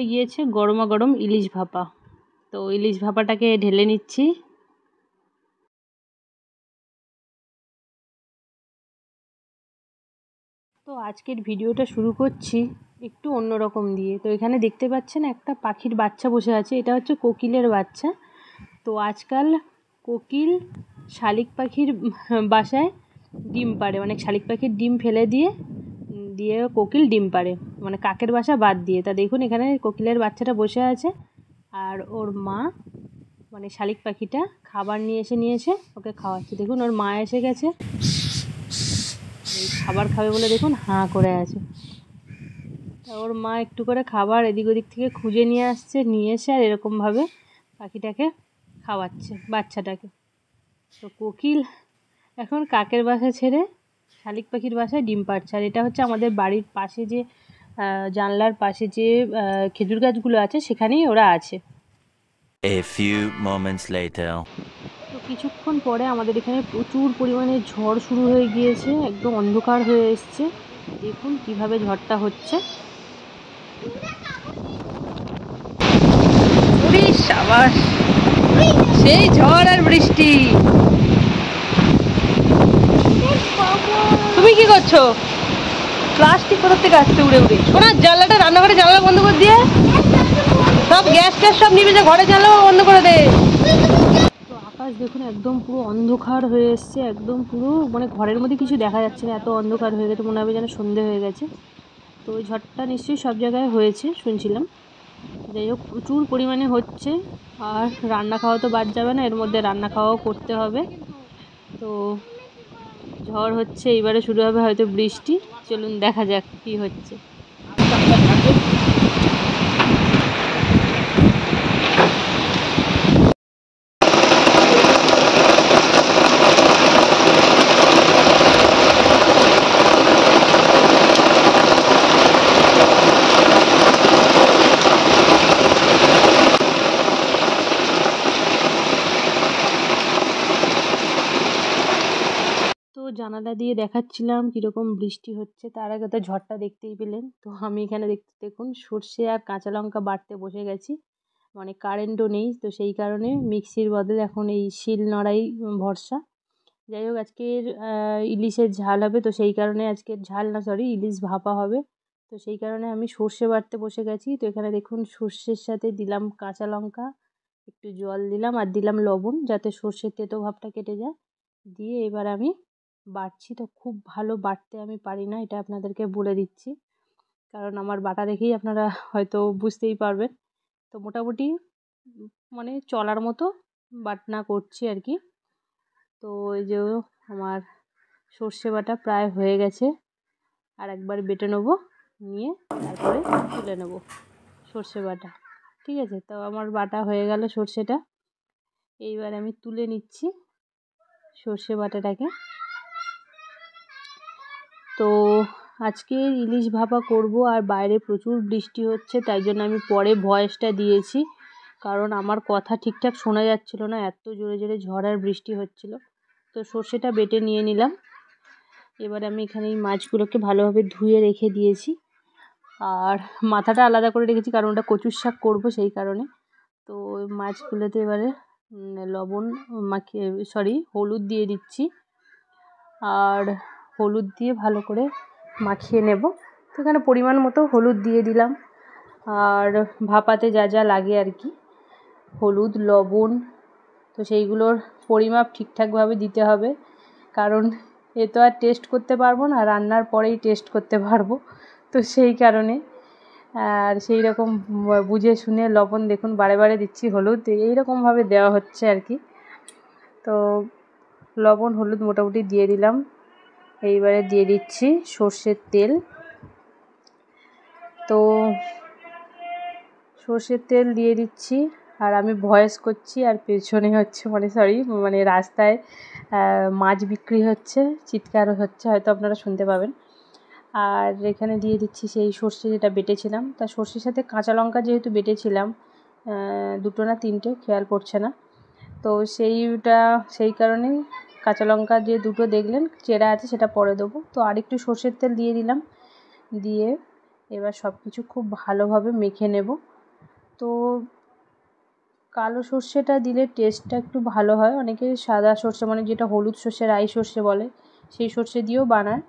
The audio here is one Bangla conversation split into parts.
হয়ে গিয়েছে গরমা গরম ইলিশ ভাপা তো ইলিশ ভাপাটাকে ঢেলে নিচ্ছি তো আজকের ভিডিওটা শুরু করছি একটু অন্যরকম দিয়ে তো এখানে দেখতে পাচ্ছেন একটা পাখির বাচ্চা বসে আছে এটা হচ্ছে কোকিলের বাচ্চা তো আজকাল কোকিল শালিক পাখির বাসায় ডিম পাড়ে অনেক মানে শালিক পাখির ডিম ফেলে দিয়ে দিয়ে কোকিল ডিম পারে মানে কাকের বাসা বাদ দিয়ে তা দেখুন এখানে কোকিলের বাচ্চাটা বসে আছে আর ওর মা মানে শালিক পাখিটা খাবার নিয়ে এসে নিয়েছে ওকে খাওয়াচ্ছে দেখুন ওর মা এসে গেছে খাবার খাবে বলে দেখুন হাঁ করে আছে তা ওর মা একটু করে খাবার এদিক ওদিক থেকে খুঁজে নিয়ে আসছে নিয়ে এসে আর এরকমভাবে পাখিটাকে খাওয়াচ্ছে বাচ্চাটাকে তো কোকিল এখন কাকের বাসা ছেড়ে শালিক পাখির বাসায় ডিম পাড়ছে আর এটা হচ্ছে আমাদের বাড়ির পাশে যে জানলার পাশে যে খেজুর গাছগুলো আছে সেখানেই ওরা আছে তো কিছুক্ষণ পরে আমাদের এখানে প্রচুর পরিমাণে ঝড় শুরু হয়ে গিয়েছে একদম অন্ধকার হয়ে এসছে দেখুন কিভাবে ঝড়টা হচ্ছে সেই ঝড় আর বৃষ্টি তুমি কি করছো প্লাস্টিক কোথা থেকে আসছে উড়ে উড়ে শোনার জানলাটা রান্নাঘরে জানলা বন্ধ করে দিয়ে সব গ্যাস ট্যাস সব নিবে যে ঘরে জানলা বন্ধ করে দে আকাশ দেখুন একদম পুরো অন্ধকার হয়ে এসছে একদম পুরো মানে ঘরের মধ্যে কিছু দেখা যাচ্ছে না এত অন্ধকার হয়ে গেছে মনে হবে যেন সন্ধে হয়ে গেছে তো ওই ঝড়টা নিশ্চয়ই সব জায়গায় হয়েছে শুনছিলাম যাই হোক প্রচুর পরিমাণে হচ্ছে আর রান্না খাওয়া তো বাদ যাবে না এর মধ্যে রান্না খাওয়াও করতে হবে তো ঝড় হচ্ছে এইবারে শুরু হবে হয়তো বৃষ্টি চলুন দেখা যাক কী হচ্ছে জানালা দিয়ে দেখাচ্ছিলাম কীরকম বৃষ্টি হচ্ছে তার আগে তো ঝড়টা দেখতেই পেলেন তো আমি এখানে দেখতে দেখুন সর্ষে আর কাঁচা লঙ্কা বাড়তে বসে গেছি মানে কারেন্টও নেই তো সেই কারণে মিক্সির বদলে এখন এই শিল নড়াই ভরসা যাই হোক আজকের ইলিশের ঝাল হবে তো সেই কারণে আজকের ঝাল না সরি ইলিশ ভাপা হবে তো সেই কারণে আমি সর্ষে বাড়তে বসে গেছি তো এখানে দেখুন সর্ষের সাথে দিলাম কাঁচা লঙ্কা একটু জল দিলাম আর দিলাম লবণ যাতে সর্ষের তেতো ভাবটা কেটে যায় দিয়ে এবার আমি বাড়ছি তো খুব ভালো বাটতে আমি পারি না এটা আপনাদেরকে বলে দিচ্ছি কারণ আমার বাটা দেখেই আপনারা হয়তো বুঝতেই পারবেন তো মোটামুটি মানে চলার মতো বাটনা করছি আর কি তো এই যে আমার সর্ষে বাটা প্রায় হয়ে গেছে আর একবার বেটে নেবো নিয়ে তারপরে তুলে নেব সর্ষে বাটা ঠিক আছে তো আমার বাটা হয়ে গেল সর্ষেটা এইবার আমি তুলে নিচ্ছি সর্ষে বাটাটাকে তো আজকে ইলিশ ভাপা করব আর বাইরে প্রচুর বৃষ্টি হচ্ছে তাই জন্য আমি পরে ভয়েসটা দিয়েছি কারণ আমার কথা ঠিকঠাক শোনা যাচ্ছিল না এত জোরে জোরে ঝড় আর বৃষ্টি হচ্ছিল তো সর্ষেটা বেটে নিয়ে নিলাম এবার আমি এখানে এই মাছগুলোকে ভালোভাবে ধুয়ে রেখে দিয়েছি আর মাথাটা আলাদা করে রেখেছি কারণ ওটা কচুর শাক করবো সেই কারণে তো মাছগুলোতে এবারে লবণ মাখিয়ে সরি হলুদ দিয়ে দিচ্ছি আর হলুদ দিয়ে ভালো করে মাখিয়ে নেব তো এখানে পরিমাণ মতো হলুদ দিয়ে দিলাম আর ভাপাতে যা যা লাগে আর কি হলুদ লবণ তো সেইগুলোর পরিমাপ ঠিকঠাকভাবে দিতে হবে কারণ এ তো আর টেস্ট করতে পারবো না রান্নার পরেই টেস্ট করতে পারবো তো সেই কারণে আর সেই রকম বুঝে শুনে লবণ দেখুন বারে বারে দিচ্ছি হলুদ এইরকমভাবে দেওয়া হচ্ছে আর কি তো লবণ হলুদ মোটামুটি দিয়ে দিলাম এইবারে দিয়ে দিচ্ছি সর্ষের তেল তো সর্ষের তেল দিয়ে দিচ্ছি আর আমি ভয়েস করছি আর পেছনে হচ্ছে মানে সরি মানে রাস্তায় মাছ বিক্রি হচ্ছে চিৎকার হচ্ছে হয়তো আপনারা শুনতে পাবেন আর এখানে দিয়ে দিচ্ছি সেই সর্ষে যেটা বেটেছিলাম তা সর্ষের সাথে কাঁচা লঙ্কা যেহেতু বেটেছিলাম দুটো না তিনটে খেয়াল পড়ছে না তো সেইটা সেই কারণেই কাঁচা লঙ্কা যে দুটো দেখলেন চেরা আছে সেটা পরে দেবো তো আরেকটু সর্ষের তেল দিয়ে দিলাম দিয়ে এবার সব কিছু খুব ভালোভাবে মেখে নেব তো কালো সর্ষেটা দিলে টেস্টটা একটু ভালো হয় অনেকে সাদা সর্ষে মানে যেটা হলুদ সর্ষে রাই সর্ষে বলে সেই সর্ষে দিয়েও বানায়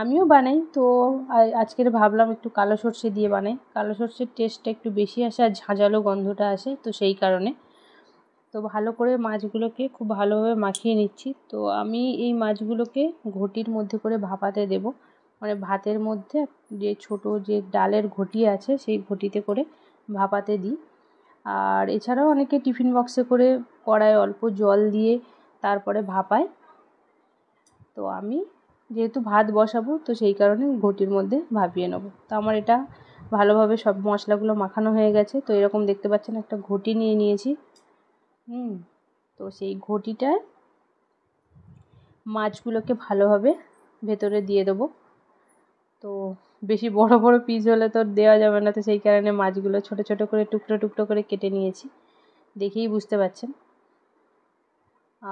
আমিও বানাই তো আজকের ভাবলাম একটু কালো সর্ষে দিয়ে বানাই কালো সর্ষের টেস্টটা একটু বেশি আসে আর ঝাঁঝালো গন্ধটা আসে তো সেই কারণে তো ভালো করে মাছগুলোকে খুব ভালোভাবে মাখিয়ে নিচ্ছি তো আমি এই মাছগুলোকে ঘটির মধ্যে করে ভাপাতে দেব মানে ভাতের মধ্যে যে ছোট যে ডালের ঘটি আছে সেই ঘটিতে করে ভাপাতে দিই আর এছাড়াও অনেকে টিফিন বক্সে করে কড়ায় অল্প জল দিয়ে তারপরে ভাপায় তো আমি যেহেতু ভাত বসাবো তো সেই কারণে ঘটির মধ্যে ভাপিয়ে নেবো তো আমার এটা ভালোভাবে সব মশলাগুলো মাখানো হয়ে গেছে তো এরকম দেখতে পাচ্ছেন একটা ঘটি নিয়ে নিয়েছি হুম তো সেই ঘটিটায় মাছগুলোকে ভালোভাবে ভেতরে দিয়ে দেবো তো বেশি বড় বড় পিস হলে তো দেওয়া যাবে না তো সেই কারণে মাছগুলো ছোট ছোট করে টুকরো টুকরো করে কেটে নিয়েছি দেখেই বুঝতে পারছেন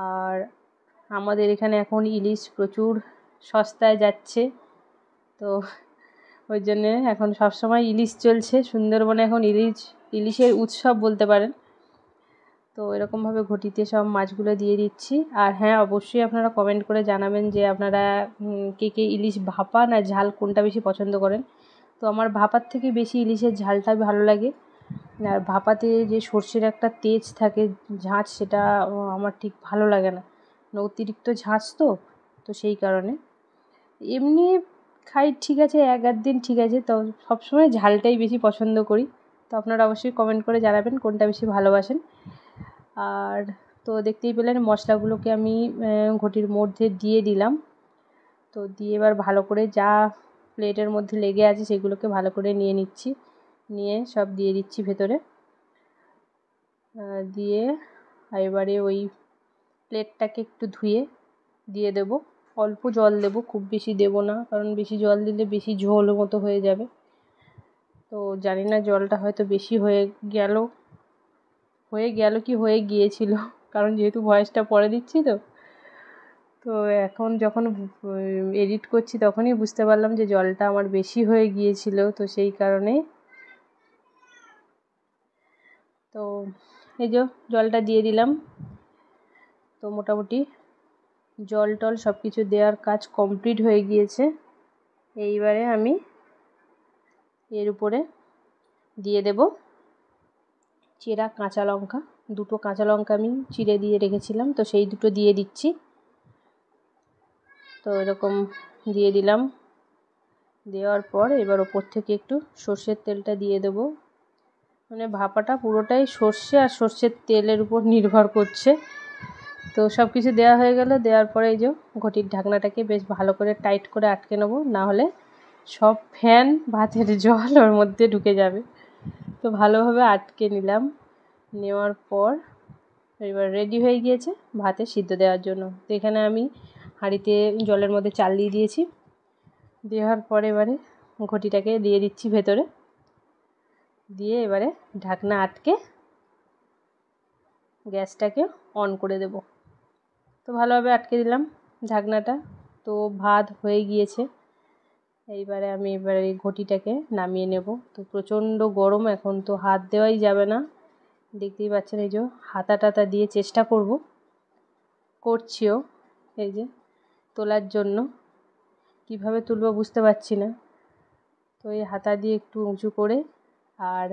আর আমাদের এখানে এখন ইলিশ প্রচুর সস্তায় যাচ্ছে তো ওই জন্যে এখন সবসময় ইলিশ চলছে সুন্দরবনে এখন ইলিশ ইলিশের উৎসব বলতে পারেন তো এরকমভাবে ঘটিতে সব মাছগুলো দিয়ে দিচ্ছি আর হ্যাঁ অবশ্যই আপনারা কমেন্ট করে জানাবেন যে আপনারা কে কে ইলিশ ভাপা না ঝাল কোনটা বেশি পছন্দ করেন তো আমার ভাপার থেকে বেশি ইলিশের ঝালটা ভালো লাগে আর ভাপাতে যে সর্ষের একটা তেজ থাকে ঝাঁচ সেটা আমার ঠিক ভালো লাগে না মানে অতিরিক্ত ঝাঁচ তো তো সেই কারণে এমনি খাই ঠিক আছে এক আধ দিন ঠিক আছে তো সবসময় ঝালটাই বেশি পছন্দ করি তো আপনারা অবশ্যই কমেন্ট করে জানাবেন কোনটা বেশি ভালোবাসেন আর তো দেখতেই পেলেন মশলাগুলোকে আমি ঘটির মধ্যে দিয়ে দিলাম তো দিয়ে এবার ভালো করে যা প্লেটের মধ্যে লেগে আছে সেগুলোকে ভালো করে নিয়ে নিচ্ছি নিয়ে সব দিয়ে দিচ্ছি ভেতরে দিয়ে এবারে ওই প্লেটটাকে একটু ধুয়ে দিয়ে দেব অল্প জল দেব খুব বেশি দেব না কারণ বেশি জল দিলে বেশি ঝোল মতো হয়ে যাবে তো জানি না জলটা হয়তো বেশি হয়ে গেল হয়ে গেল কি হয়ে গিয়েছিল কারণ যেহেতু ভয়েসটা পরে দিচ্ছি তো তো এখন যখন এডিট করছি তখনই বুঝতে পারলাম যে জলটা আমার বেশি হয়ে গিয়েছিল তো সেই কারণে তো এই যে জলটা দিয়ে দিলাম তো মোটামুটি জল টল সব কিছু দেওয়ার কাজ কমপ্লিট হয়ে গিয়েছে এইবারে আমি এর উপরে দিয়ে দেবো চেরা কাঁচা লঙ্কা দুটো কাঁচা লঙ্কা আমি চিড়ে দিয়ে রেখেছিলাম তো সেই দুটো দিয়ে দিচ্ছি তো এরকম দিয়ে দিলাম দেওয়ার পর এবার ওপর থেকে একটু সর্ষের তেলটা দিয়ে দেব মানে ভাপাটা পুরোটাই সর্ষে আর সর্ষের তেলের উপর নির্ভর করছে তো সব কিছু দেওয়া হয়ে গেল দেওয়ার পরে এই যে ঘটির ঢাকনাটাকে বেশ ভালো করে টাইট করে আটকে নেবো নাহলে সব ফ্যান ভাতের জল ওর মধ্যে ঢুকে যাবে তো ভালোভাবে আটকে নিলাম নেওয়ার পর এবার রেডি হয়ে গিয়েছে ভাতে সিদ্ধ দেওয়ার জন্য তো এখানে আমি হাঁড়িতে জলের মধ্যে চাল দিয়ে দিয়েছি দেওয়ার পর এবারে ঘটিটাকে দিয়ে দিচ্ছি ভেতরে দিয়ে এবারে ঢাকনা আটকে গ্যাসটাকে অন করে দেব তো ভালোভাবে আটকে দিলাম ঢাকনাটা তো ভাত হয়ে গিয়েছে এইবারে আমি এবারে এই ঘটিটাকে নামিয়ে নেব তো প্রচণ্ড গরম এখন তো হাত দেওয়াই যাবে না দেখতেই পাচ্ছেন এই যে হাতা টাতা দিয়ে চেষ্টা করব করছিও এই যে তোলার জন্য কিভাবে তুলবো বুঝতে পারছি না তো এই হাতা দিয়ে একটু উঁচু করে আর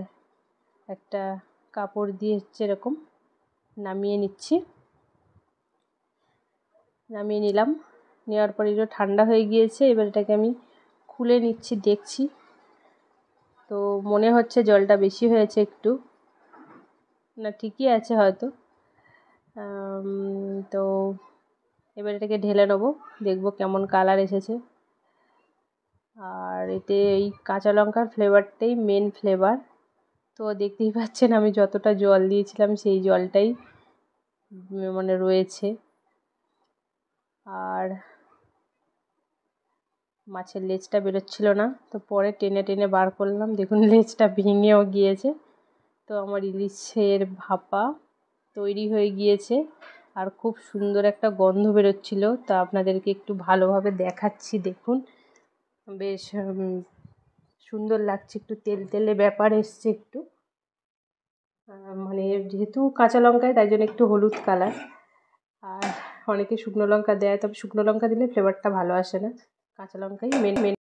একটা কাপড় দিয়ে হচ্ছে এরকম নামিয়ে নিচ্ছি নামিয়ে নিলাম নেওয়ার পর এটা ঠান্ডা হয়ে গিয়েছে এবার এটাকে আমি খুলে নিচ্ছি দেখছি তো মনে হচ্ছে জলটা বেশি হয়েছে একটু না ঠিকই আছে হয়তো তো এবার এটাকে ঢেলে নেবো দেখবো কেমন কালার এসেছে আর এতে এই কাঁচা লঙ্কার ফ্লেভারটাই মেন ফ্লেভার তো দেখতেই পাচ্ছেন আমি যতটা জল দিয়েছিলাম সেই জলটাই মানে রয়েছে আর মাছের লেজটা বেরোচ্ছিল না তো পরে টেনে টেনে বার করলাম দেখুন লেজটা ভেঙেও গিয়েছে তো আমার ইলিশের ভাপা তৈরি হয়ে গিয়েছে আর খুব সুন্দর একটা গন্ধ বেরোচ্ছিল তা আপনাদেরকে একটু ভালোভাবে দেখাচ্ছি দেখুন বেশ সুন্দর লাগছে একটু তেল তেলে ব্যাপার এসছে একটু মানে যেহেতু কাঁচা লঙ্কায় তাই জন্য একটু হলুদ কালার আর অনেকে শুকনো লঙ্কা দেয় তবে শুকনো লঙ্কা দিলে ফ্লেভারটা ভালো আসে না কাঁচা লঙ্কাই মেন মেন